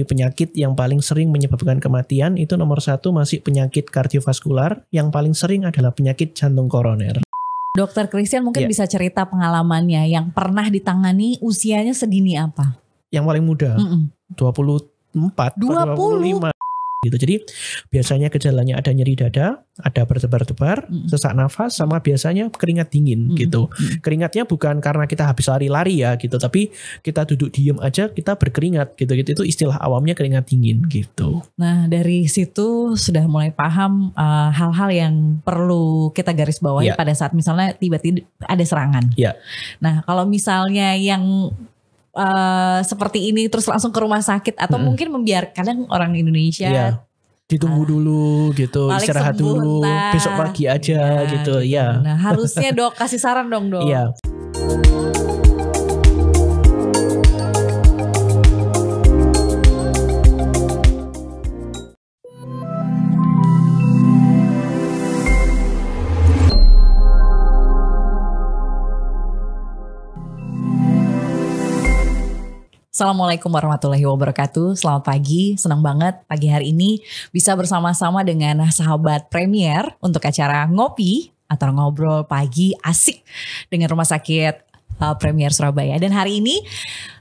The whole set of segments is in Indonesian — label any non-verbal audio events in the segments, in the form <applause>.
penyakit yang paling sering menyebabkan kematian itu nomor satu masih penyakit kardiovaskular, yang paling sering adalah penyakit jantung koroner. Dokter Christian mungkin yeah. bisa cerita pengalamannya yang pernah ditangani usianya sedini apa? Yang paling muda, mm -mm. 24 25 gitu. Jadi biasanya gejalanya ada nyeri dada, ada berdebar-debar, mm. sesak nafas, sama biasanya keringat dingin mm. gitu. Mm. Keringatnya bukan karena kita habis lari-lari ya gitu, tapi kita duduk diem aja kita berkeringat gitu. Gitu itu istilah awamnya keringat dingin gitu. Nah dari situ sudah mulai paham eh, hal-hal uh, yang perlu kita garis bawahi yeah. pada saat misalnya tiba-tiba ada serangan. Yeah. Nah kalau misalnya yang uh, seperti ini terus langsung ke rumah sakit atau hmm. mungkin membiarkan kadang orang Indonesia ya. ditunggu uh, dulu gitu istirahat sembuh, dulu entah. besok pagi aja ya, gitu, gitu ya nah harusnya dok kasih saran dong dok yeah. Assalamualaikum warahmatullahi wabarakatuh. Selamat pagi. Senang banget pagi hari ini bisa bersama-sama dengan sahabat Premier untuk acara ngopi atau ngobrol pagi asik dengan Rumah Sakit eh, Premier Surabaya. Dan hari ini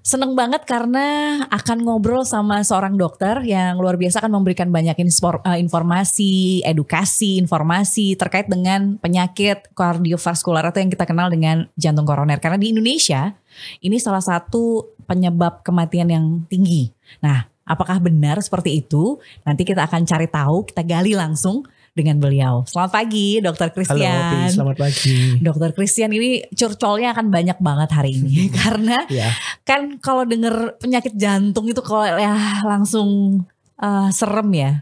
Seneng banget karena akan ngobrol sama seorang dokter yang luar biasa akan memberikan banyak eh, informasi, edukasi, informasi terkait dengan penyakit kardiovaskular atau yang kita kenal dengan jantung koroner. Karena di Indonesia ini salah satu penyebab kematian yang tinggi. Nah, apakah benar seperti itu? Nanti kita akan cari tahu, kita gali langsung dengan beliau. Selamat pagi, Dokter Christian. Halo, Opi. selamat pagi. Dokter Christian ini curcolnya akan banyak banget hari ini <laughs> karena yeah. kan kalau dengar penyakit jantung itu kalau ya langsung uh, serem ya.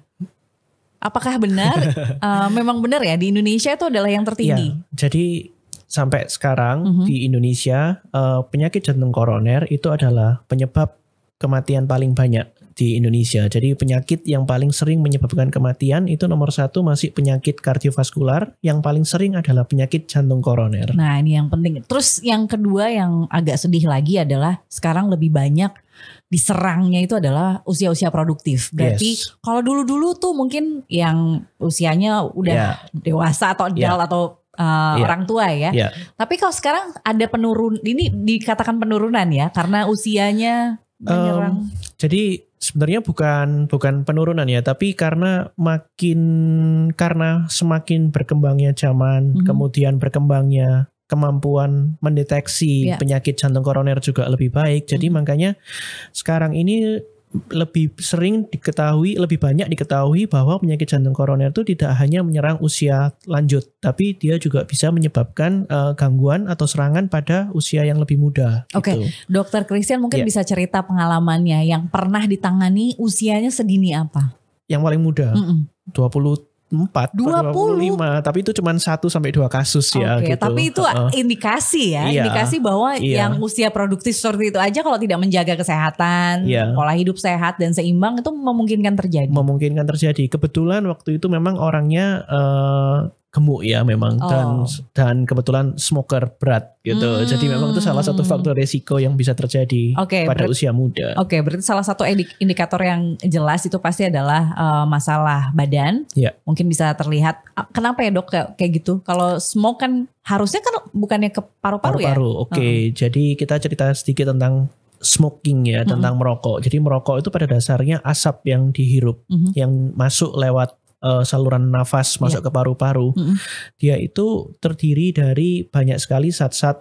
Apakah benar? uh, <laughs> memang benar ya di Indonesia itu adalah yang tertinggi. Ya, jadi sampai sekarang mm -hmm. di Indonesia uh, penyakit jantung koroner itu adalah penyebab kematian paling banyak di Indonesia. Jadi penyakit yang paling sering menyebabkan kematian itu nomor satu masih penyakit kardiovaskular, yang paling sering adalah penyakit jantung koroner. Nah ini yang penting. Terus yang kedua yang agak sedih lagi adalah sekarang lebih banyak diserangnya itu adalah usia-usia produktif. Berarti yes. kalau dulu-dulu tuh mungkin yang usianya udah yeah. dewasa atau ya. adult yeah. atau uh, eh, yeah. orang tua ya. Yeah. Tapi kalau sekarang ada penurun ini dikatakan penurunan ya karena usianya menyerang. Um, jadi sebenarnya bukan bukan penurunan ya, tapi karena makin karena semakin berkembangnya zaman, mm -hmm. kemudian berkembangnya kemampuan mendeteksi yeah. penyakit jantung koroner juga lebih baik. Jadi mm -hmm. makanya sekarang ini lebih sering diketahui, lebih banyak diketahui bahwa penyakit jantung koroner itu tidak hanya menyerang usia lanjut, tapi dia juga bisa menyebabkan uh, gangguan atau serangan pada usia yang lebih muda. Oke, okay. Gitu. dokter Christian mungkin yeah. bisa cerita pengalamannya yang pernah ditangani usianya sedini apa? Yang paling muda, mm -mm. 20 empat dua puluh tapi itu cuma satu sampai dua kasus ya okay, gitu. tapi itu uh, indikasi ya, iya, indikasi bahwa iya. yang usia produktif seperti itu aja kalau tidak menjaga kesehatan, iya. pola hidup sehat dan seimbang itu memungkinkan terjadi. Memungkinkan terjadi. Kebetulan waktu itu memang orangnya uh, gemuk ya memang oh. dan dan kebetulan smoker berat gitu. Hmm. Jadi memang itu salah satu faktor resiko yang bisa terjadi okay, pada usia muda. Oke, okay, berarti salah satu indikator yang jelas itu pasti adalah uh, masalah badan. Yeah. Mungkin bisa terlihat kenapa ya Dok kayak, kayak gitu? Kalau smoke kan harusnya kan bukannya ke paru-paru ya? Paru-paru. Oke, okay. Hmm. jadi kita cerita sedikit tentang smoking ya mm -hmm. tentang merokok. Jadi merokok itu pada dasarnya asap yang dihirup mm -hmm. yang masuk lewat uh, saluran nafas iya. masuk yeah. ke paru-paru. Mm -hmm. Dia itu terdiri dari banyak sekali zat-zat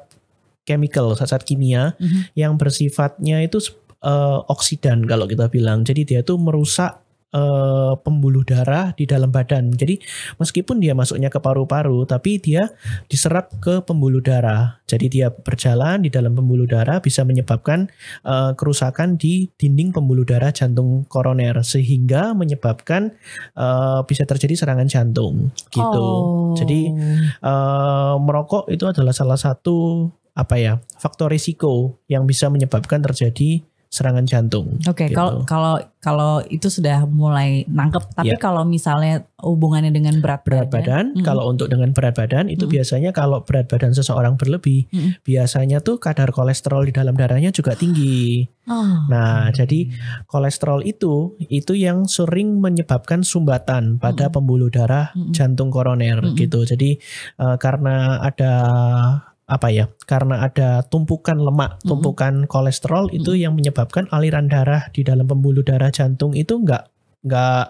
chemical, zat-zat kimia mm -hmm. yang bersifatnya itu uh, oksidan kalau kita bilang. Jadi dia itu merusak uh, pembuluh darah di dalam badan. Jadi meskipun dia masuknya ke paru-paru, tapi dia diserap ke pembuluh darah. Jadi dia berjalan di dalam pembuluh darah bisa menyebabkan uh, kerusakan di dinding pembuluh darah jantung koroner sehingga menyebabkan uh, bisa terjadi serangan jantung gitu. Oh. Jadi uh, merokok itu adalah salah satu apa ya faktor risiko yang bisa menyebabkan terjadi serangan jantung. Oke, okay, gitu. kalau gitu. kalau kalau itu sudah mulai nangkep, tapi yeah. kalau misalnya hubungannya dengan berat berat badan, mm. kalau untuk dengan berat badan itu mm. biasanya kalau berat badan seseorang berlebih, mm. biasanya tuh kadar kolesterol di dalam darahnya juga tinggi. Oh. Nah, jadi kolesterol itu itu yang sering menyebabkan sumbatan pada hmm. pembuluh darah hmm. jantung koroner hmm. gitu. Jadi uh, karena ada apa ya karena ada tumpukan lemak tumpukan mm-hmm. kolesterol itu mm-hmm. yang menyebabkan aliran darah di dalam pembuluh darah jantung itu nggak nggak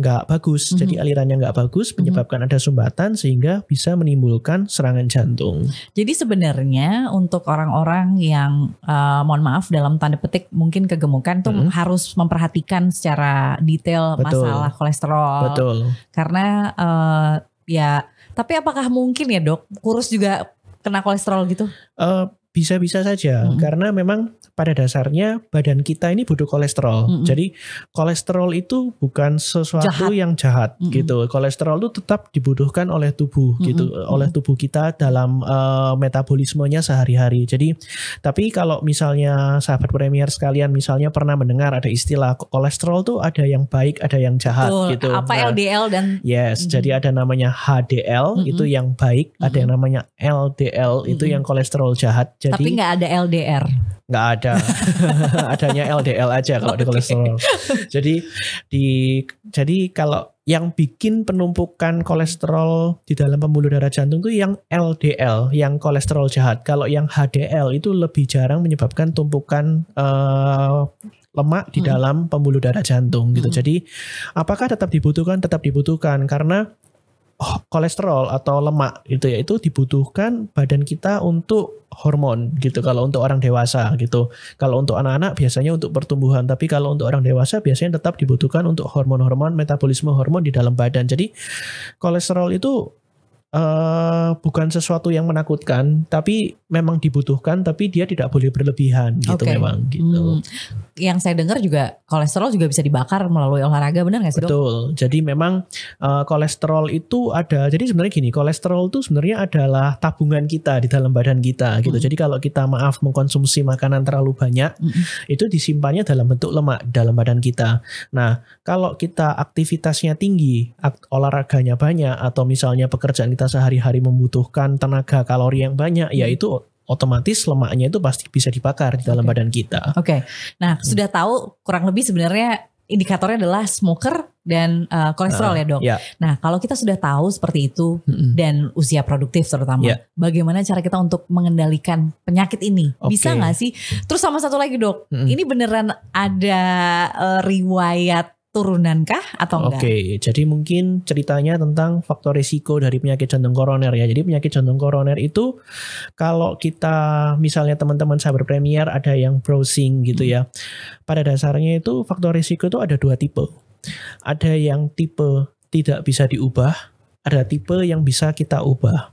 nggak bagus mm-hmm. jadi alirannya nggak bagus menyebabkan mm-hmm. ada sumbatan sehingga bisa menimbulkan serangan jantung jadi sebenarnya untuk orang-orang yang uh, mohon maaf dalam tanda petik mungkin kegemukan tuh mm-hmm. harus memperhatikan secara detail Betul. masalah kolesterol Betul. karena uh, ya tapi apakah mungkin ya dok kurus juga kena kolesterol gitu? Uh, bisa-bisa saja mm -hmm. karena memang pada dasarnya badan kita ini butuh kolesterol. Mm -hmm. Jadi kolesterol itu bukan sesuatu jahat. yang jahat mm -hmm. gitu. Kolesterol itu tetap dibutuhkan oleh tubuh mm -hmm. gitu, oleh tubuh kita dalam uh, metabolismenya sehari-hari. Jadi tapi kalau misalnya sahabat premier sekalian misalnya pernah mendengar ada istilah kolesterol tuh ada yang baik, ada yang jahat Betul. gitu. Apa nah, LDL dan Yes, mm -hmm. jadi ada namanya HDL mm -hmm. itu yang baik, mm -hmm. ada yang namanya LDL itu mm -hmm. yang kolesterol jahat. Jadi, Tapi nggak ada LDR. Nggak ada, <laughs> adanya LDL aja kalau okay. di kolesterol. <laughs> Jadi di jadi kalau yang bikin penumpukan kolesterol di dalam pembuluh darah jantung itu yang LDL, yang kolesterol jahat. Kalau yang HDL itu lebih jarang menyebabkan tumpukan uh, lemak di hmm. dalam pembuluh darah jantung gitu. Hmm. Jadi apakah tetap dibutuhkan? Tetap dibutuhkan karena Oh, kolesterol atau lemak itu ya itu dibutuhkan badan kita untuk hormon gitu kalau untuk orang dewasa gitu kalau untuk anak-anak biasanya untuk pertumbuhan tapi kalau untuk orang dewasa biasanya tetap dibutuhkan untuk hormon-hormon metabolisme hormon di dalam badan jadi kolesterol itu uh, bukan sesuatu yang menakutkan, tapi memang dibutuhkan, tapi dia tidak boleh berlebihan gitu memang gitu. Hmm. Yang saya dengar juga kolesterol juga bisa dibakar melalui olahraga, benar nggak sih dok? Betul. Jadi memang uh, kolesterol itu ada. Jadi sebenarnya gini, kolesterol itu sebenarnya adalah tabungan kita di dalam badan kita gitu. Hmm. Jadi kalau kita maaf mengkonsumsi makanan terlalu banyak, hmm. itu disimpannya dalam bentuk lemak dalam badan kita. Nah, kalau kita aktivitasnya tinggi, olahraganya banyak, atau misalnya pekerjaan kita kita sehari-hari membutuhkan tenaga kalori yang banyak, hmm. yaitu otomatis lemaknya itu pasti bisa dibakar di dalam okay. badan kita. Oke. Okay. Nah, hmm. sudah tahu kurang lebih sebenarnya indikatornya adalah smoker dan uh, kolesterol uh, ya, Dok. Yeah. Nah, kalau kita sudah tahu seperti itu mm-hmm. dan usia produktif terutama, yeah. bagaimana cara kita untuk mengendalikan penyakit ini? Okay. Bisa nggak sih? Terus sama satu lagi, Dok. Mm-hmm. Ini beneran ada uh, riwayat turunankah atau enggak? Oke, okay, jadi mungkin ceritanya tentang faktor risiko dari penyakit jantung koroner ya. Jadi penyakit jantung koroner itu kalau kita misalnya teman-teman cyber premier ada yang browsing gitu hmm. ya. Pada dasarnya itu faktor risiko itu ada dua tipe. Ada yang tipe tidak bisa diubah, ada tipe yang bisa kita ubah.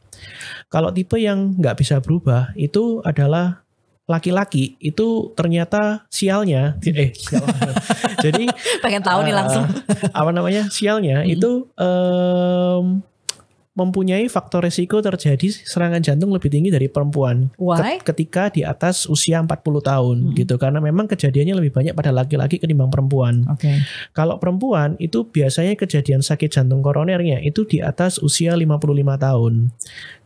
Kalau tipe yang nggak bisa berubah itu adalah laki-laki itu ternyata sialnya <laughs> eh <laughs> jadi pengen tahu uh, nih eh, langsung <laughs> apa namanya sialnya hmm. itu um, mempunyai faktor resiko terjadi serangan jantung lebih tinggi dari perempuan Why? ketika di atas usia 40 tahun hmm. gitu karena memang kejadiannya lebih banyak pada laki-laki ketimbang perempuan. Okay. Kalau perempuan itu biasanya kejadian sakit jantung koronernya itu di atas usia 55 tahun.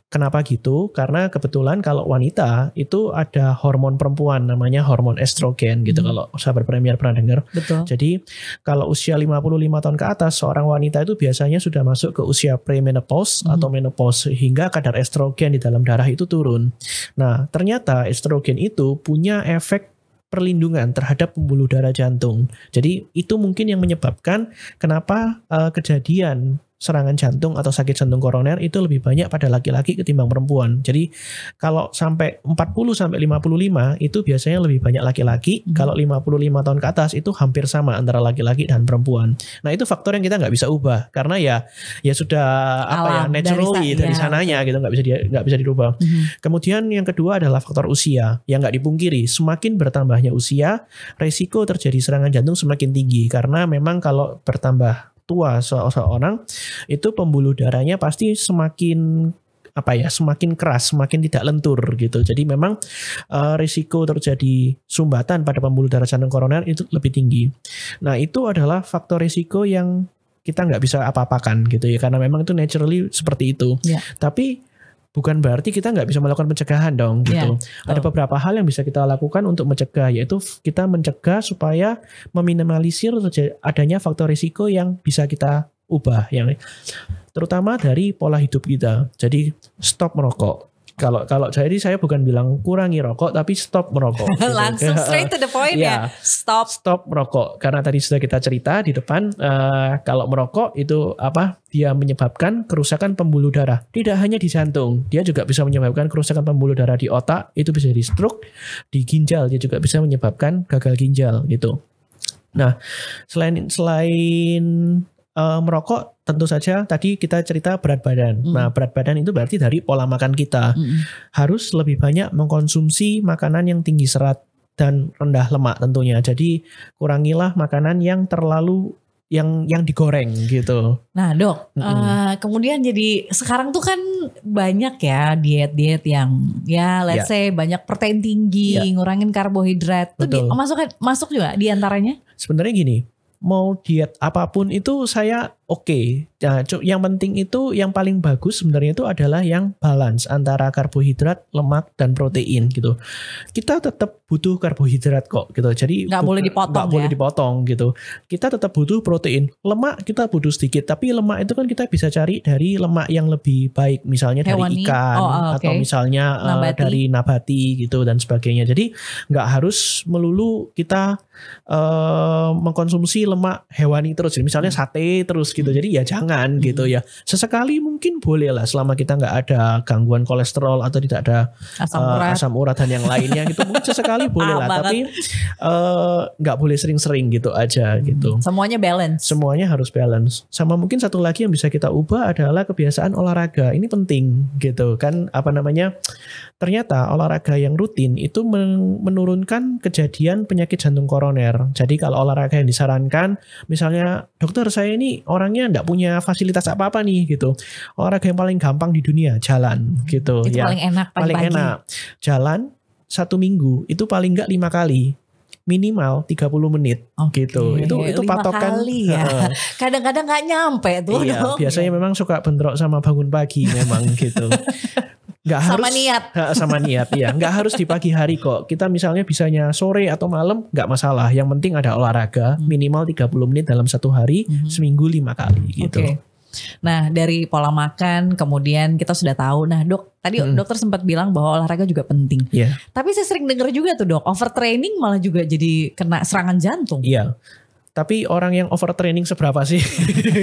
Kenapa gitu? Karena kebetulan kalau wanita itu ada hormon perempuan namanya hormon estrogen gitu hmm. kalau sahabat premier pernah dengar. Betul. Jadi kalau usia 55 tahun ke atas seorang wanita itu biasanya sudah masuk ke usia premenopause hmm. atau menopause hingga kadar estrogen di dalam darah itu turun. Nah, ternyata estrogen itu punya efek perlindungan terhadap pembuluh darah jantung. Jadi itu mungkin yang menyebabkan kenapa uh, kejadian serangan jantung atau sakit jantung koroner itu lebih banyak pada laki-laki ketimbang perempuan. Jadi kalau sampai 40 sampai 55 itu biasanya lebih banyak laki-laki, hmm. kalau 55 tahun ke atas itu hampir sama antara laki-laki dan perempuan. Nah, itu faktor yang kita nggak bisa ubah karena ya ya sudah Alam, apa ya naturally dari, dari ya, sananya gitu nggak bisa nggak bisa dirubah. Hmm. Kemudian yang kedua adalah faktor usia yang nggak dipungkiri, semakin bertambahnya usia, resiko terjadi serangan jantung semakin tinggi karena memang kalau bertambah tua seseorang seorang itu pembuluh darahnya pasti semakin apa ya semakin keras semakin tidak lentur gitu jadi memang uh, risiko terjadi sumbatan pada pembuluh darah jantung koroner itu lebih tinggi nah itu adalah faktor risiko yang kita nggak bisa apa-apakan gitu ya karena memang itu naturally seperti itu yeah. tapi bukan berarti kita nggak bisa melakukan pencegahan dong gitu. Yeah. Ada beberapa hal yang bisa kita lakukan untuk mencegah yaitu kita mencegah supaya meminimalisir adanya faktor risiko yang bisa kita ubah yang terutama dari pola hidup kita. Jadi stop merokok. Kalau kalau ini saya bukan bilang kurangi rokok tapi stop merokok. gitu. <laughs> Langsung straight to the point ya. ya. Stop. Stop merokok karena tadi sudah kita cerita di depan uh, kalau merokok itu apa? Dia menyebabkan kerusakan pembuluh darah. Tidak hanya di jantung, dia juga bisa menyebabkan kerusakan pembuluh darah di otak, itu bisa di stroke, di ginjal dia juga bisa menyebabkan gagal ginjal gitu. Nah, selain selain uh, merokok tentu saja tadi kita cerita berat badan. Mm. Nah, berat badan itu berarti dari pola makan kita. Mm. Harus lebih banyak mengkonsumsi makanan yang tinggi serat dan rendah lemak tentunya. Jadi kurangilah makanan yang terlalu yang yang digoreng gitu. Nah, Dok, mm -hmm. uh, kemudian jadi sekarang tuh kan banyak ya diet-diet yang ya let's yeah. say banyak protein tinggi, yeah. ngurangin karbohidrat. Betul. Tuh masuk masuk juga di antaranya? Sebenarnya gini, mau diet apapun itu saya oke. Okay. Nah, yang penting itu yang paling bagus sebenarnya itu adalah yang balance antara karbohidrat, lemak dan protein gitu. Kita tetap butuh karbohidrat kok gitu. Jadi nggak boleh dipotong. Gak ya? boleh dipotong gitu. Kita tetap butuh protein. Lemak kita butuh sedikit, tapi lemak itu kan kita bisa cari dari lemak yang lebih baik, misalnya Hewani. dari ikan okay. Oh, ah, atau misalnya eh, nabati. Uh, dari nabati gitu dan sebagainya. Jadi nggak harus melulu kita uh, mengkonsumsi lemak hewani terus. Jadi, misalnya hmm. sate terus gitu jadi ya jangan hmm. gitu ya sesekali mungkin boleh lah selama kita nggak ada gangguan kolesterol atau tidak ada asam eh, urat, asam urat dan yang lainnya gitu mungkin sesekali boleh lah tapi eh, nggak uh, boleh sering-sering gitu aja hmm. gitu semuanya balance semuanya harus balance sama mungkin satu lagi yang bisa kita ubah adalah kebiasaan olahraga ini penting gitu kan apa namanya ternyata olahraga yang rutin itu menurunkan kejadian penyakit jantung koroner jadi kalau olahraga yang disarankan misalnya dokter saya ini orang orangnya nggak punya fasilitas apa-apa nih gitu. Orang yang paling gampang di dunia jalan hmm, gitu. Itu ya. paling enak pagi paling enak. Jalan satu minggu itu paling nggak lima kali minimal 30 menit okay. gitu. Itu itu patokan kali ya. <laughs> Kadang-kadang nggak nyampe tuh. Iya, biasanya memang suka bentrok sama bangun pagi memang gitu. <laughs> Nggak sama harus, niat. <laughs> sama niat, ya. Nggak harus di pagi hari kok. Kita misalnya bisanya sore atau malam, nggak masalah. Yang penting ada olahraga hmm. minimal 30 menit dalam satu hari, -hmm. seminggu lima kali gitu. Okay. Nah dari pola makan kemudian kita sudah tahu. Nah dok tadi hmm. dokter sempat bilang bahwa olahraga juga penting. Yeah. Tapi saya sering dengar juga tuh dok overtraining malah juga jadi kena serangan jantung. Iya. Yeah tapi orang yang overtraining seberapa sih?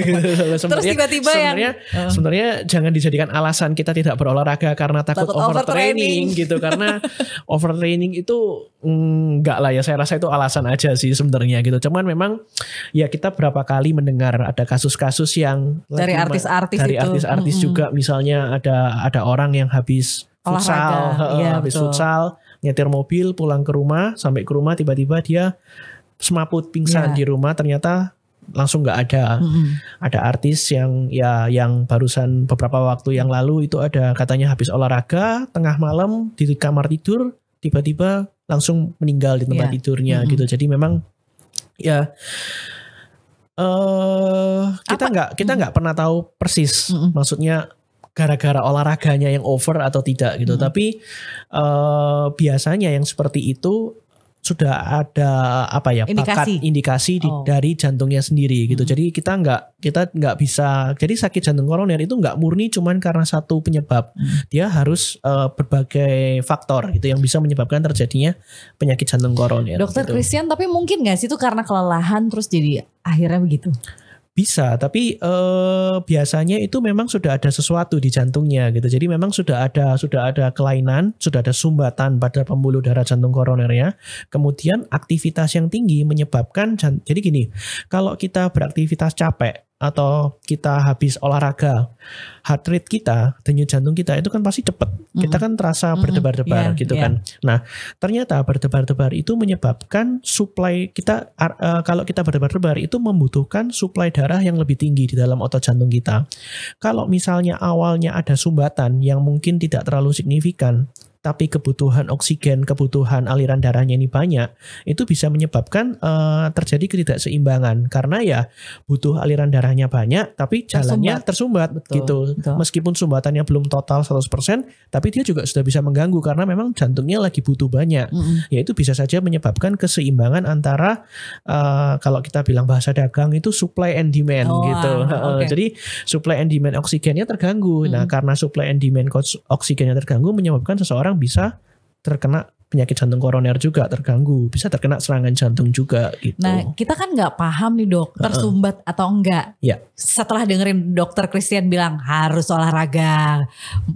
<laughs> Terus tiba-tiba sebenarnya yang... sebenarnya uh. jangan dijadikan alasan kita tidak berolahraga karena takut, takut overtraining, gitu karena <laughs> overtraining itu enggak mm, lah ya saya rasa itu alasan aja sih sebenarnya gitu. Cuman memang ya kita berapa kali mendengar ada kasus-kasus yang dari artis-artis dari artis-artis hmm. juga misalnya ada ada orang yang habis futsal, ya, habis futsal nyetir mobil pulang ke rumah sampai ke rumah tiba-tiba dia semaput pingsan yeah. di rumah ternyata langsung nggak ada mm-hmm. ada artis yang ya yang barusan beberapa waktu yang lalu itu ada katanya habis olahraga tengah malam di kamar tidur tiba-tiba langsung meninggal di tempat yeah. tidurnya mm-hmm. gitu jadi memang ya uh, kita nggak kita nggak mm-hmm. pernah tahu persis mm-hmm. maksudnya gara-gara olahraganya yang over atau tidak gitu. Hmm. Tapi uh, biasanya yang seperti itu sudah ada apa ya indikasi. bakat indikasi di, oh. dari jantungnya sendiri gitu. Hmm. Jadi kita nggak kita nggak bisa. Jadi sakit jantung koroner itu nggak murni cuman karena satu penyebab. Hmm. Dia harus uh, berbagai faktor gitu yang bisa menyebabkan terjadinya penyakit jantung koroner. Dokter gitu. Christian tapi mungkin nggak sih itu karena kelelahan terus jadi akhirnya begitu? Bisa, tapi eh, biasanya itu memang sudah ada sesuatu di jantungnya gitu. Jadi memang sudah ada sudah ada kelainan, sudah ada sumbatan pada pembuluh darah jantung koroner ya Kemudian aktivitas yang tinggi menyebabkan jadi gini, kalau kita beraktivitas capek, atau kita habis olahraga, heart rate kita, denyut jantung kita itu kan pasti cepat. mm Kita kan terasa mm-hmm. berdebar-debar yeah, gitu yeah. kan. Nah, ternyata berdebar-debar itu menyebabkan suplai kita uh, kalau kita berdebar-debar itu membutuhkan suplai darah yang lebih tinggi di dalam otot jantung kita. Kalau misalnya awalnya ada sumbatan yang mungkin tidak terlalu signifikan, tapi kebutuhan oksigen, kebutuhan aliran darahnya ini banyak, itu bisa menyebabkan uh, terjadi ketidakseimbangan karena ya butuh aliran darahnya banyak tapi jalannya tersumbat, tersumbat betul, gitu. Betul. Meskipun sumbatannya belum total 100%, tapi dia juga sudah bisa mengganggu karena memang jantungnya lagi butuh banyak. Mm -hmm. Yaitu bisa saja menyebabkan keseimbangan antara uh, kalau kita bilang bahasa dagang itu supply and demand oh, gitu. Ah, okay. Jadi supply and demand oksigennya terganggu. Mm -hmm. Nah, karena supply and demand oksigennya terganggu menyebabkan seseorang orang bisa terkena penyakit jantung koroner juga terganggu bisa terkena serangan jantung juga gitu. Nah kita kan nggak paham nih dok tersumbat uh -uh. atau enggak. Ya. Setelah dengerin dokter Christian bilang harus olahraga,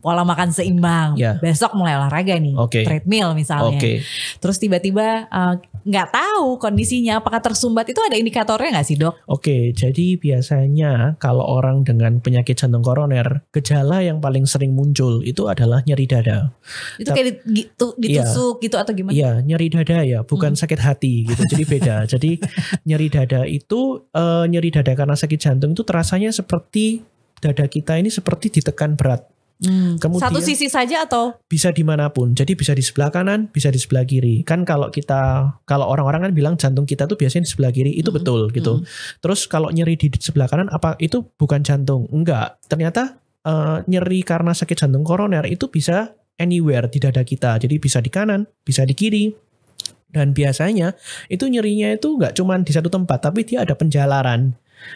pola makan seimbang, ya. besok mulai olahraga nih, okay. treadmill misalnya. Okay. Terus tiba-tiba uh, nggak tahu kondisinya apakah tersumbat itu ada indikatornya nggak sih dok? Oke, jadi biasanya kalau orang dengan penyakit jantung koroner gejala yang paling sering muncul itu adalah nyeri dada. Itu kayak gitu, iya. ditusuk iya, gitu atau gimana? Iya, nyeri dada ya, bukan hmm. sakit hati gitu. Jadi beda. <laughs> jadi nyeri dada itu uh, nyeri dada karena sakit jantung itu terasanya seperti dada kita ini seperti ditekan berat. Hmm. Kemudian, Satu sisi saja atau bisa dimanapun. Jadi bisa di sebelah kanan, bisa di sebelah kiri. Kan kalau kita kalau orang-orang kan bilang jantung kita tuh biasanya di sebelah kiri, itu hmm. betul gitu. Hmm. Terus kalau nyeri di sebelah kanan apa itu bukan jantung? Enggak. Ternyata uh, nyeri karena sakit jantung koroner itu bisa anywhere di dada kita. Jadi bisa di kanan, bisa di kiri, dan biasanya itu nyerinya itu nggak cuman di satu tempat tapi dia ada penjalaran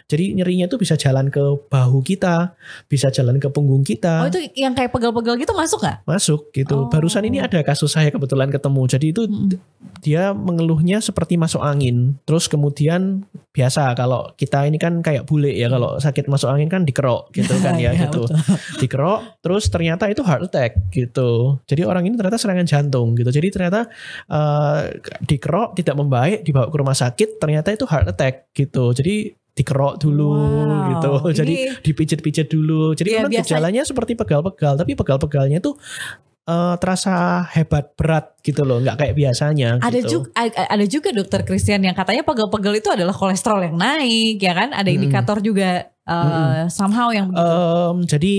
jadi nyerinya itu bisa jalan ke bahu kita, bisa jalan ke punggung kita. Oh itu yang kayak pegel-pegel gitu masuk gak? Masuk gitu. Oh. Barusan ini ada kasus saya kebetulan ketemu. Jadi itu hmm. dia mengeluhnya seperti masuk angin. Terus kemudian biasa kalau kita ini kan kayak bule ya hmm. kalau sakit masuk angin kan dikerok gitu kan <laughs> ya, ya gitu. dikerok terus ternyata itu heart attack gitu. Jadi orang ini ternyata serangan jantung gitu. Jadi ternyata uh, dikerok tidak membaik dibawa ke rumah sakit ternyata itu heart attack gitu. Jadi dikerok dulu wow. gitu. Ini, <laughs> jadi dipijit-pijit dulu. Jadi ya, memang biasanya, seperti pegal-pegal, tapi pegal-pegalnya tuh uh, terasa hebat berat gitu loh, nggak kayak biasanya. Ada gitu. juga ada juga dokter Christian yang katanya pegal-pegal itu adalah kolesterol yang naik ya kan? Ada indikator hmm. juga uh, hmm. somehow yang begitu. Um, jadi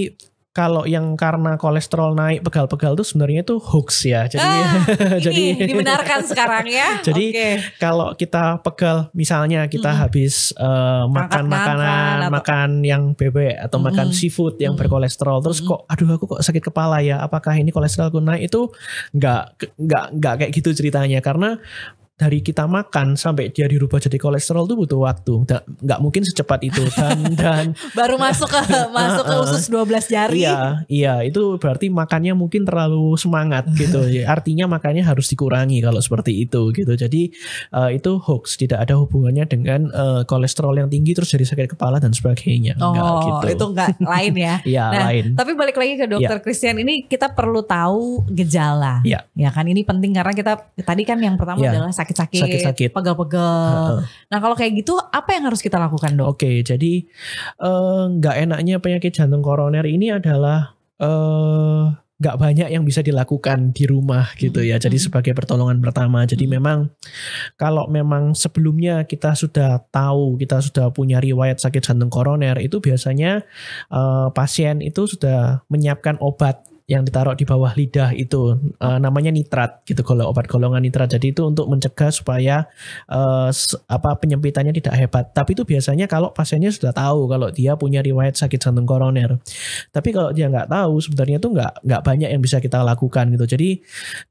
kalau yang karena kolesterol naik pegal-pegal itu sebenarnya itu hoax ya. Jadi ah, <laughs> jadi dibenarkan sekarang ya. <laughs> jadi okay. kalau kita pegal misalnya kita hmm. habis uh, makan makanan atau... makan yang bebek atau hmm. makan seafood yang hmm. berkolesterol terus hmm. kok aduh aku kok sakit kepala ya apakah ini kolesterolku naik itu nggak nggak nggak kayak gitu ceritanya karena dari kita makan sampai dia dirubah jadi kolesterol tuh butuh waktu. Nggak mungkin secepat itu dan <laughs> dan baru masuk ke <laughs> masuk ke usus 12 jari. Iya, iya, itu berarti makannya mungkin terlalu semangat gitu. <laughs> Artinya makannya harus dikurangi kalau seperti itu gitu. Jadi uh, itu hoax, tidak ada hubungannya dengan uh, kolesterol yang tinggi terus jadi sakit kepala dan sebagainya. Oh, gitu. itu enggak lain ya. Iya, nah, lain. Tapi balik lagi ke dokter ya. Christian ini kita perlu tahu gejala. Ya. ya kan ini penting karena kita tadi kan yang pertama ya. adalah sakit sakit-sakit, sakit-sakit. pegal-pegal. uh huh Nah kalau kayak gitu apa yang harus kita lakukan dok? Oke, okay, jadi eh, nggak uh, enaknya penyakit jantung koroner ini adalah uh, banyak yang bisa dilakukan di rumah gitu ya. Jadi mm-hmm. sebagai pertolongan pertama. Jadi mm-hmm. memang kalau memang sebelumnya kita sudah tahu kita sudah punya riwayat sakit jantung koroner itu biasanya uh, pasien itu sudah menyiapkan obat yang ditaruh di bawah lidah itu uh, namanya nitrat gitu kalau obat golongan nitrat jadi itu untuk mencegah supaya uh, apa penyempitannya tidak hebat tapi itu biasanya kalau pasiennya sudah tahu kalau dia punya riwayat sakit jantung koroner tapi kalau dia nggak tahu sebenarnya itu nggak nggak banyak yang bisa kita lakukan gitu jadi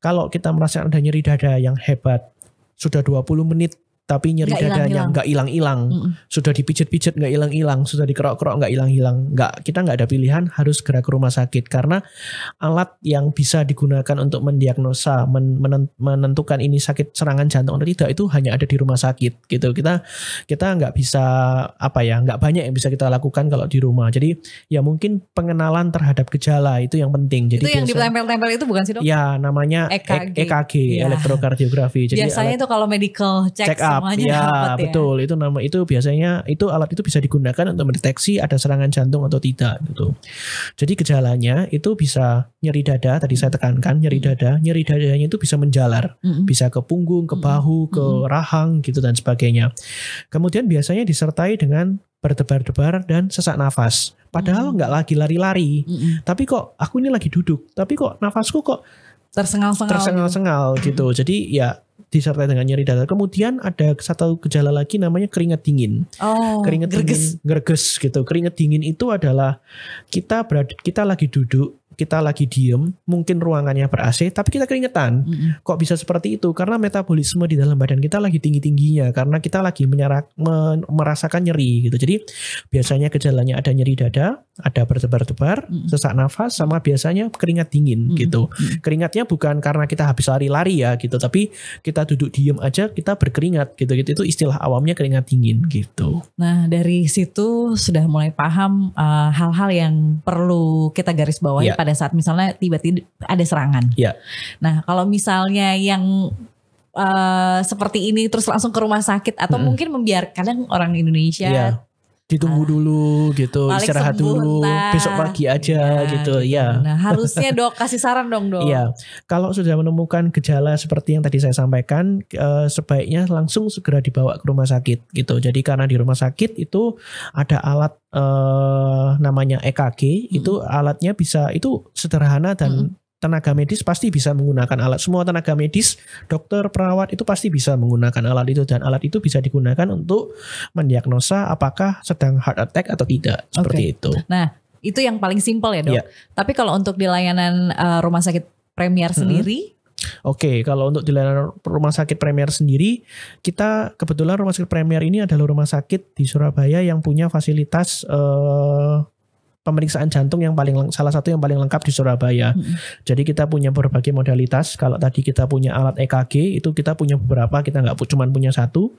kalau kita merasa ada nyeri dada yang hebat sudah 20 menit tapi nyeri gak dadanya nggak hilang-hilang mm. sudah dipijit-pijit nggak hilang-hilang sudah dikerok-kerok nggak hilang-hilang nggak kita nggak ada pilihan harus gerak ke rumah sakit karena alat yang bisa digunakan untuk mendiagnosa menentukan ini sakit serangan jantung atau tidak itu hanya ada di rumah sakit gitu kita kita nggak bisa apa ya nggak banyak yang bisa kita lakukan kalau di rumah jadi ya mungkin pengenalan terhadap gejala itu yang penting jadi itu yang ditempel-tempel itu bukan sih dok ya namanya EKG, EKG ya. elektrokardiografi jadi biasanya alat, itu kalau medical check, check up Semuanya ya, ya betul itu nama itu biasanya itu alat itu bisa digunakan untuk mendeteksi ada serangan jantung atau tidak gitu. Jadi gejalanya itu bisa nyeri dada tadi saya tekankan nyeri iya. dada nyeri dadanya itu bisa menjalar bisa ke punggung ke bahu ke rahang gitu dan sebagainya. Kemudian biasanya disertai dengan berdebar-debar dan sesak nafas. Padahal nggak lagi lari-lari, tapi kok aku ini lagi duduk, tapi kok nafasku kok tersengal-sengal. Tersengal-sengal gitu. gitu. <clears throat> Jadi ya disertai dengan nyeri dada. Kemudian ada satu gejala lagi namanya keringat dingin. Oh, keringat gerges. dingin, gerges gitu. Keringat dingin itu adalah kita berada, kita lagi duduk kita lagi diem, mungkin ruangannya ber AC, tapi kita keringetan. Mm -hmm. Kok bisa seperti itu? Karena metabolisme di dalam badan kita lagi tinggi tingginya, karena kita lagi menyarak, me, merasakan nyeri gitu. Jadi biasanya gejalanya ada nyeri dada, ada berdebar-debar, mm -hmm. sesak nafas, sama biasanya keringat dingin mm -hmm. gitu. Keringatnya bukan karena kita habis lari-lari ya gitu, tapi kita duduk diem aja kita berkeringat gitu. Gitu itu istilah awamnya keringat dingin gitu. Nah dari situ sudah mulai paham eh, hal-hal uh, yang perlu kita garis bawahi yeah. pada pada saat misalnya tiba-tiba ada serangan. Iya. Nah, kalau misalnya yang Uh, seperti ini terus langsung ke rumah sakit atau hmm. mungkin membiarkan kadang orang Indonesia yeah ditunggu ah. dulu gitu istirahat dulu entah. besok pagi aja ya, gitu ya nah harusnya dok kasih saran dong dok ya kalau sudah menemukan gejala seperti yang tadi saya sampaikan eh, sebaiknya langsung segera dibawa ke rumah sakit gitu jadi karena di rumah sakit itu ada alat eh, namanya EKG hmm. itu alatnya bisa itu sederhana dan hmm tenaga medis pasti bisa menggunakan alat. Semua tenaga medis, dokter, perawat itu pasti bisa menggunakan alat itu dan alat itu bisa digunakan untuk mendiagnosa apakah sedang heart attack atau tidak. Seperti okay. itu. Nah, itu yang paling simpel ya, Dok. Yeah. Tapi kalau untuk di layanan uh, rumah sakit premier hmm. sendiri Oke, okay, kalau untuk di layanan rumah sakit Premier sendiri, kita kebetulan rumah sakit Premier ini adalah rumah sakit di Surabaya yang punya fasilitas uh, pemeriksaan jantung yang paling salah satu yang paling lengkap di Surabaya. Hmm. Jadi kita punya berbagai modalitas. Kalau tadi kita punya alat EKG itu kita punya beberapa, kita nggak cuma punya satu.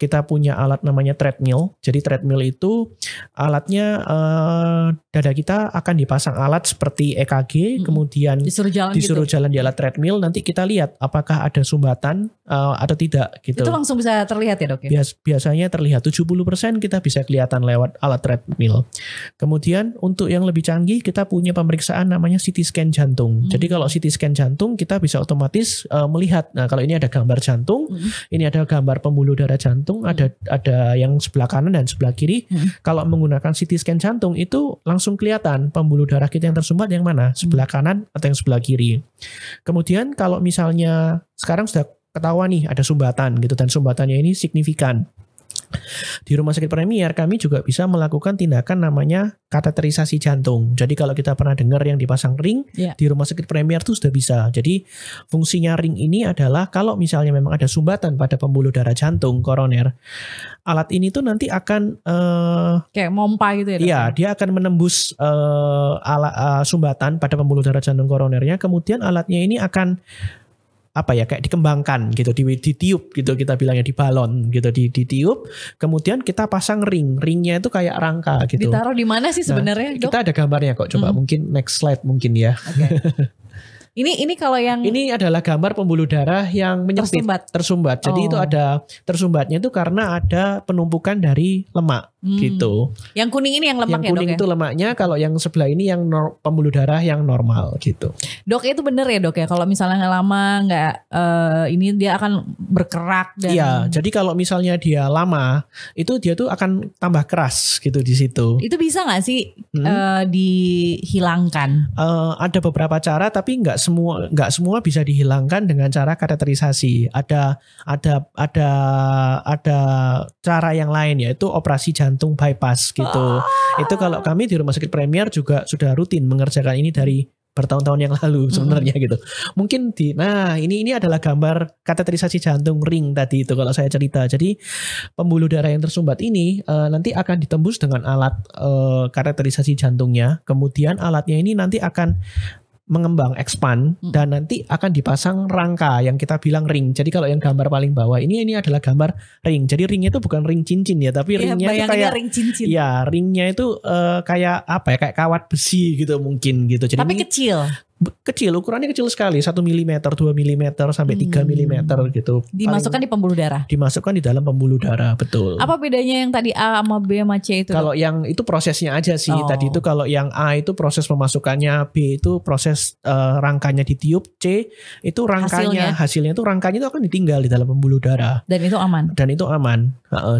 Kita punya alat namanya treadmill. Jadi treadmill itu alatnya eh, dada kita akan dipasang alat seperti EKG, hmm. kemudian disuruh jalan gitu? disuruh gitu. jalan di alat treadmill. Nanti kita lihat apakah ada sumbatan eh, atau tidak gitu. Itu langsung bisa terlihat ya dok? Ya? Bias, biasanya terlihat 70% kita bisa kelihatan lewat alat treadmill. Kemudian untuk yang lebih canggih kita punya pemeriksaan namanya CT scan jantung. Hmm. Jadi kalau CT scan jantung kita bisa otomatis uh, melihat. Nah, kalau ini ada gambar jantung, hmm. ini ada gambar pembuluh darah jantung, hmm. ada ada yang sebelah kanan dan sebelah kiri. Hmm. Kalau menggunakan CT scan jantung itu langsung kelihatan pembuluh darah kita yang tersumbat yang mana, hmm. sebelah kanan atau yang sebelah kiri. Kemudian kalau misalnya sekarang sudah ketahuan nih ada sumbatan gitu dan sumbatannya ini signifikan di Rumah Sakit Premier kami juga bisa melakukan tindakan namanya kateterisasi jantung. Jadi kalau kita pernah dengar yang dipasang ring yeah. di Rumah Sakit Premier itu sudah bisa. Jadi fungsinya ring ini adalah kalau misalnya memang ada sumbatan pada pembuluh darah jantung koroner, alat ini tuh nanti akan uh, kayak mompa gitu ya. Iya, dia akan menembus uh, ala, uh, sumbatan pada pembuluh darah jantung koronernya. Kemudian alatnya ini akan apa ya kayak dikembangkan gitu di ditiup gitu kita bilangnya di balon gitu di ditiup kemudian kita pasang ring ringnya itu kayak rangka gitu ditaruh di mana sih nah, sebenarnya nah, kita ada gambarnya kok coba hmm. mungkin next slide mungkin ya <laughs> Ini ini kalau yang ini adalah gambar pembuluh darah yang menyempit tersumbat. tersumbat. Jadi oh. itu ada tersumbatnya itu karena ada penumpukan dari lemak hmm. gitu. Yang kuning ini yang lemak yang ya, kuning itu ya? lemaknya. Kalau yang sebelah ini yang nor, pembuluh darah yang normal gitu. Dok itu bener ya dok ya. Kalau misalnya lama nggak uh, ini dia akan berkerak dan. Iya. Jadi kalau misalnya dia lama itu dia tuh akan tambah keras gitu di situ. Itu bisa nggak sih hmm. uh, dihilangkan? Uh, ada beberapa cara tapi nggak semua nggak semua bisa dihilangkan dengan cara karakterisasi. Ada ada ada ada cara yang lain yaitu operasi jantung bypass gitu. Ah. Itu kalau kami di Rumah Sakit Premier juga sudah rutin mengerjakan ini dari bertahun-tahun yang lalu hmm. sebenarnya -hmm. gitu. Mungkin di nah ini ini adalah gambar kateterisasi jantung ring tadi itu kalau saya cerita. Jadi pembuluh darah yang tersumbat ini uh, nanti akan ditembus dengan alat uh, eh, kateterisasi jantungnya. Kemudian alatnya ini nanti akan mengembang, expand hmm. dan nanti akan dipasang rangka yang kita bilang ring. Jadi kalau yang gambar paling bawah ini ini adalah gambar ring. Jadi ringnya itu bukan ring cincin ya, tapi ya, ringnya itu kayak ring cincin. Ya, ringnya itu uh, kayak apa ya? Kayak kawat besi gitu mungkin gitu. Jadi tapi ini, kecil kecil ukurannya kecil sekali 1 mm 2 mm sampai 3 mm gitu dimasukkan Paling, di pembuluh darah dimasukkan di dalam pembuluh darah betul apa bedanya yang tadi A sama B sama C itu kalau yang itu prosesnya aja sih oh. tadi itu kalau yang A itu proses pemasukannya B itu proses uh, rangkanya ditiup C itu rangkanya hasilnya. hasilnya itu rangkanya itu akan ditinggal di dalam pembuluh darah dan itu aman dan itu aman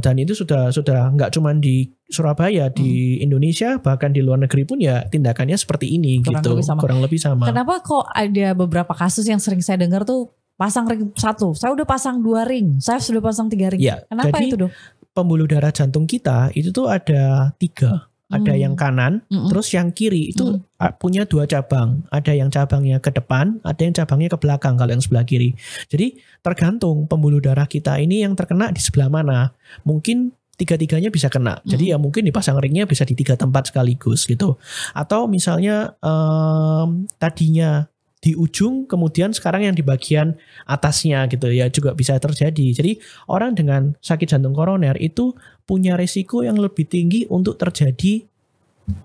dan itu sudah sudah nggak cuma di Surabaya di hmm. Indonesia bahkan di luar negeri pun ya tindakannya seperti ini kurang gitu lebih sama. kurang lebih sama. Kenapa kok ada beberapa kasus yang sering saya dengar tuh pasang ring satu, saya udah pasang dua ring, saya sudah pasang tiga ring. Ya, Kenapa jadi, itu dong? Pembuluh darah jantung kita itu tuh ada tiga. ada hmm. yang kanan, hmm. terus yang kiri itu hmm. punya dua cabang. Ada yang cabangnya ke depan, ada yang cabangnya ke belakang kalau yang sebelah kiri. Jadi tergantung pembuluh darah kita ini yang terkena di sebelah mana. Mungkin tiga-tiganya bisa kena. Hmm. Jadi ya mungkin dipasang ringnya bisa di tiga tempat sekaligus gitu. Atau misalnya um, tadinya di ujung kemudian sekarang yang di bagian atasnya gitu ya juga bisa terjadi. Jadi orang dengan sakit jantung koroner itu punya resiko yang lebih tinggi untuk terjadi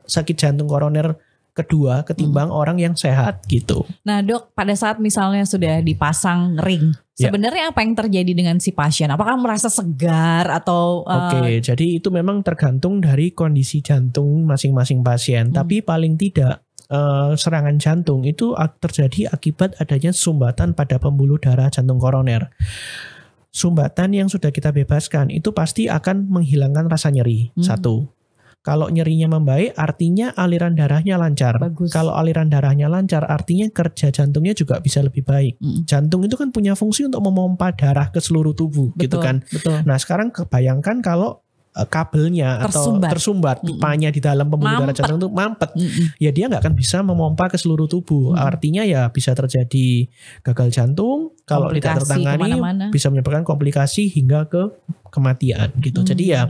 sakit jantung koroner kedua ketimbang hmm. orang yang sehat gitu. Nah dok, pada saat misalnya sudah dipasang ring, Iya. Sebenarnya ya. apa yang terjadi dengan si pasien? Apakah merasa segar atau? Eh, Oke, okay, jadi itu memang tergantung dari kondisi jantung masing-masing pasien. Hmm. Tapi paling tidak eh, serangan jantung itu terjadi akibat adanya sumbatan pada pembuluh darah jantung koroner. Sumbatan yang sudah kita bebaskan itu pasti akan menghilangkan rasa nyeri. Hmm. Satu. Kalau nyerinya membaik, artinya aliran darahnya lancar. Bagus. Kalau aliran darahnya lancar, artinya kerja jantungnya juga bisa lebih baik. Mm. Jantung itu kan punya fungsi untuk memompa darah ke seluruh tubuh, betul, gitu kan. Betul. Nah, sekarang kebayangkan kalau eh, kabelnya tersumbat. atau tersumbat mm -mm. pipanya di dalam pembuluh darah jantung itu mampet mm -mm. ya dia nggak akan bisa memompa ke seluruh tubuh mm. artinya ya bisa terjadi gagal jantung kalau tidak tertangani bisa menyebabkan komplikasi hingga ke kematian gitu mm. jadi ya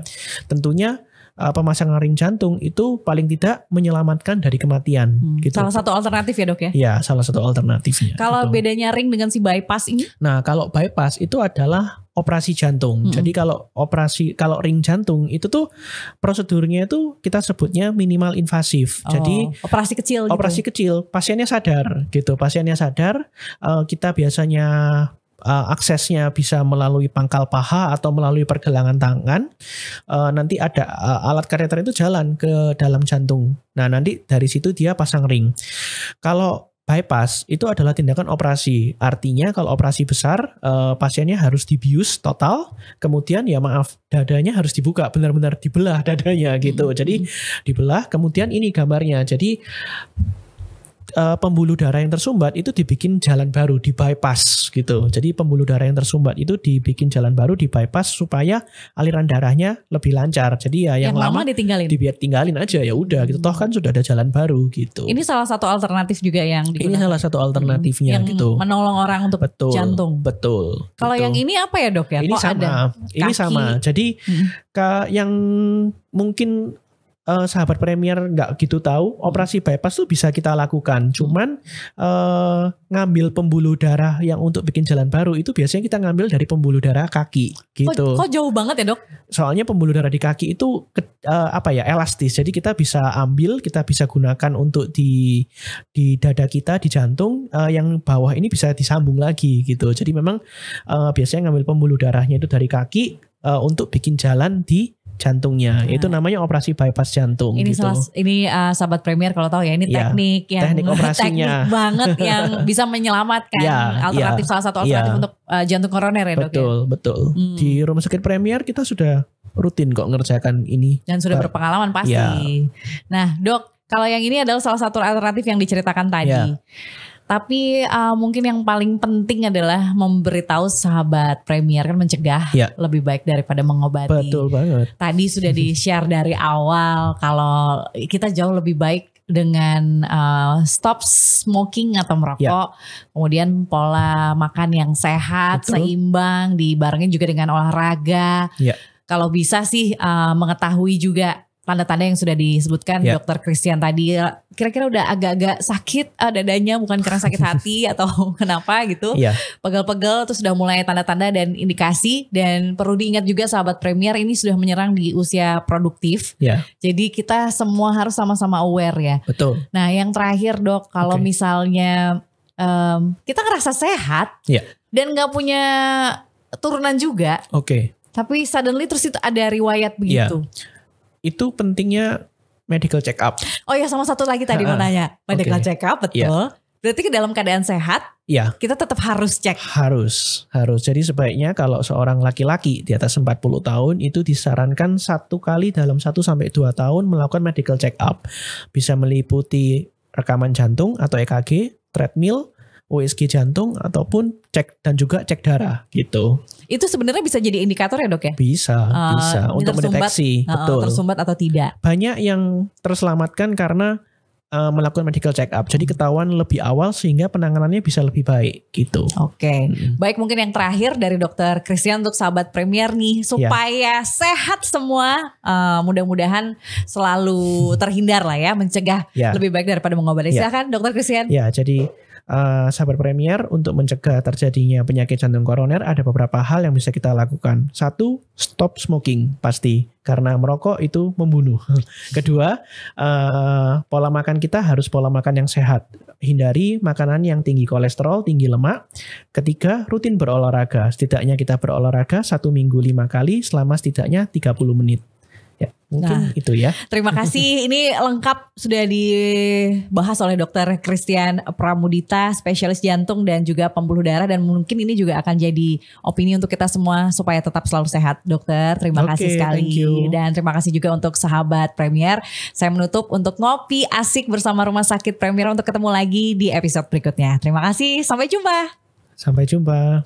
tentunya uh, eh, pemasangan ring jantung itu paling tidak menyelamatkan dari kematian. Hmm. Gitu. Salah satu alternatif ya dok ya? Iya, salah satu alternatifnya. Kalau gitu. bedanya ring dengan si bypass ini? Nah, kalau bypass itu adalah operasi jantung. Hmm. Jadi kalau operasi kalau ring jantung itu tuh prosedurnya itu kita sebutnya minimal invasif. Oh, Jadi operasi kecil. Gitu. Operasi gitu. kecil, pasiennya sadar gitu. Pasiennya sadar, uh, kita biasanya uh, aksesnya bisa melalui pangkal paha atau melalui pergelangan tangan, uh, nanti ada uh, alat kareter itu jalan ke dalam jantung. Nah, nanti dari situ dia pasang ring. Kalau bypass itu adalah tindakan operasi. Artinya kalau operasi besar uh, pasiennya harus dibius total, kemudian ya maaf dadanya harus dibuka benar-benar dibelah dadanya gitu. Hmm. Jadi dibelah kemudian ini gambarnya. Jadi uh, pembuluh darah yang tersumbat itu dibikin jalan baru di bypass gitu. Jadi pembuluh darah yang tersumbat itu dibikin jalan baru di bypass supaya aliran darahnya lebih lancar. Jadi ya yang, yang lama, lama ditinggalin. Dibiar tinggalin aja ya udah gitu. Hmm. Toh kan sudah ada jalan baru gitu. Ini salah satu alternatif juga yang digunakan. Ini salah satu alternatifnya hmm. yang gitu. menolong orang untuk betul, jantung. Betul. Kalau gitu. yang ini apa ya, Dok ya? Ini Kok sama. Ada kaki. Ini sama. Jadi hmm. ke yang mungkin uh, sahabat premier nggak gitu tahu hmm. operasi bypass tuh bisa kita lakukan cuman uh, ngambil pembuluh darah yang untuk bikin jalan baru itu biasanya kita ngambil dari pembuluh darah kaki gitu kok, kok jauh banget ya dok soalnya pembuluh darah di kaki itu uh, apa ya elastis jadi kita bisa ambil kita bisa gunakan untuk di di dada kita di jantung uh, yang bawah ini bisa disambung lagi gitu jadi memang uh, biasanya ngambil pembuluh darahnya itu dari kaki uh, untuk bikin jalan di jantungnya. Nah. Itu namanya operasi bypass jantung. Ini gitu. salah, ini uh, sahabat premier kalau tahu ya ini ya, teknik yang teknik <laughs> operasinya teknik banget yang <laughs> bisa menyelamatkan ya, alternatif ya, salah satu iya. alternatif ya. untuk uh, jantung koroner ya, ya? betul, dok. Betul ya? betul. Hmm. Di rumah sakit premier kita sudah rutin kok ngerjakan ini. Dan sudah berpengalaman pasti. Ya. Nah dok kalau yang ini adalah salah satu alternatif yang diceritakan tadi. Ya. Tapi uh, mungkin yang paling penting adalah memberitahu sahabat Premier kan mencegah ya. lebih baik daripada mengobati. Betul banget. Tadi sudah di share dari awal kalau kita jauh lebih baik dengan uh, stop smoking atau ya. merokok, ya. kemudian pola makan yang sehat, Betul. seimbang, dibarengin juga dengan olahraga. Ya. Kalau bisa sih uh, mengetahui juga tanda-tanda yang sudah disebutkan yeah. dokter Christian tadi eh, kira-kira udah agak-agak sakit uh, dadanya bukan karena sakit hati <laughs> atau <laughs> kenapa gitu yeah. pegel-pegel terus sudah mulai tanda-tanda dan indikasi dan perlu diingat juga sahabat premier ini sudah menyerang di usia produktif yeah. jadi kita semua harus sama-sama aware ya betul nah yang terakhir dok kalau okay. misalnya um, kita ngerasa sehat yeah. dan nggak punya turunan juga oke okay. tapi suddenly terus itu ada riwayat iya. begitu yeah itu pentingnya medical check up. Oh ya sama satu lagi tadi mau nanya. Medical okay. check up iya. betul. Yeah. Berarti ke dalam keadaan sehat, ya. kita tetap harus cek. Harus, harus. Jadi sebaiknya kalau seorang laki-laki di atas 40 tahun itu disarankan satu kali dalam 1 sampai 2 tahun melakukan medical check up. Bisa meliputi rekaman jantung atau EKG, treadmill, USG jantung ataupun cek dan juga cek darah gitu. Itu sebenarnya bisa jadi indikator ya dok ya? Bisa, uh, bisa untuk tersumbat, mendeteksi uh, betul tersumbat atau tidak. Banyak yang terselamatkan karena uh, melakukan medical check up. Jadi ketahuan lebih awal sehingga penanganannya bisa lebih baik gitu. Oke. Okay. Hmm. Baik mungkin yang terakhir dari dokter Christian untuk sahabat Premier nih iya. supaya yeah. sehat semua uh, mudah-mudahan selalu terhindar lah ya mencegah yeah. lebih baik daripada mengobati. Yeah. Silakan dokter Christian. Ya, jadi uh, eh, sahabat Premier untuk mencegah terjadinya penyakit jantung koroner ada beberapa hal yang bisa kita lakukan. Satu, stop smoking pasti karena merokok itu membunuh. <laughs> Kedua, uh, pola makan kita harus pola makan yang sehat. Hindari makanan yang tinggi kolesterol, tinggi lemak. Ketiga, rutin berolahraga. Setidaknya kita berolahraga satu minggu lima kali selama setidaknya 30 menit. Ya, mungkin nah, itu ya. Terima kasih. <laughs> Ini lengkap sudah dibahas oleh Dokter Christian Pramudita, spesialis jantung dan juga pembuluh darah dan mungkin ini juga akan jadi opini untuk kita semua supaya tetap selalu sehat, Dokter. Terima okay, kasih sekali dan terima kasih juga untuk sahabat Premier. Saya menutup untuk ngopi asik bersama Rumah Sakit Premier untuk ketemu lagi di episode berikutnya. Terima kasih. Sampai jumpa. Sampai jumpa.